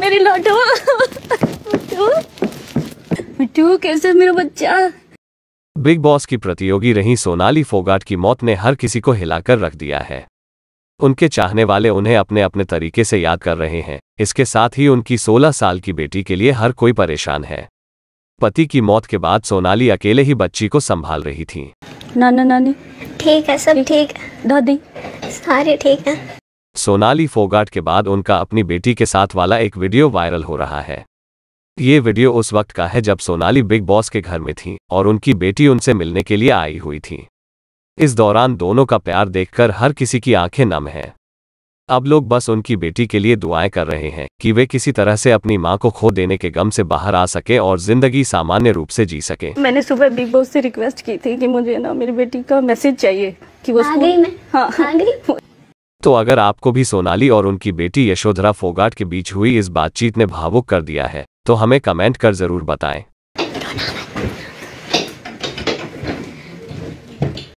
मेरी लाडो मिट्टू मिट्टू कैसे मेरा बच्चा बिग बॉस की प्रतियोगी रही सोनाली फोगाट की मौत ने हर किसी को हिलाकर रख दिया है उनके चाहने वाले उन्हें अपने अपने तरीके से याद कर रहे हैं इसके साथ ही उनकी 16 साल की बेटी के लिए हर कोई परेशान है पति की मौत के बाद सोनाली अकेले ही बच्ची को संभाल रही थी नाना नानी ठीक है सब ठीक दादी सारे ठीक है सोनाली फोगाट के बाद उनका अपनी बेटी के साथ वाला एक वीडियो वायरल हो रहा है ये वीडियो उस वक्त का है जब सोनाली बिग बॉस के घर में थी और उनकी बेटी उनसे मिलने के लिए आई हुई थी इस दौरान दोनों का प्यार देखकर हर किसी की आंखें नम हैं अब लोग बस उनकी बेटी के लिए दुआएं कर रहे हैं कि वे किसी तरह से अपनी माँ को खो देने के गम से बाहर आ सके और जिंदगी सामान्य रूप से जी सके मैंने सुबह बिग बॉस से रिक्वेस्ट की थी कि मुझे ना मेरी बेटी का मैसेज चाहिए कि वो मैं। हाँ, वो तो अगर आपको भी सोनाली और उनकी बेटी यशोधरा फोगाट के बीच हुई इस बातचीत ने भावुक कर दिया है तो हमें कमेंट कर जरूर बताएं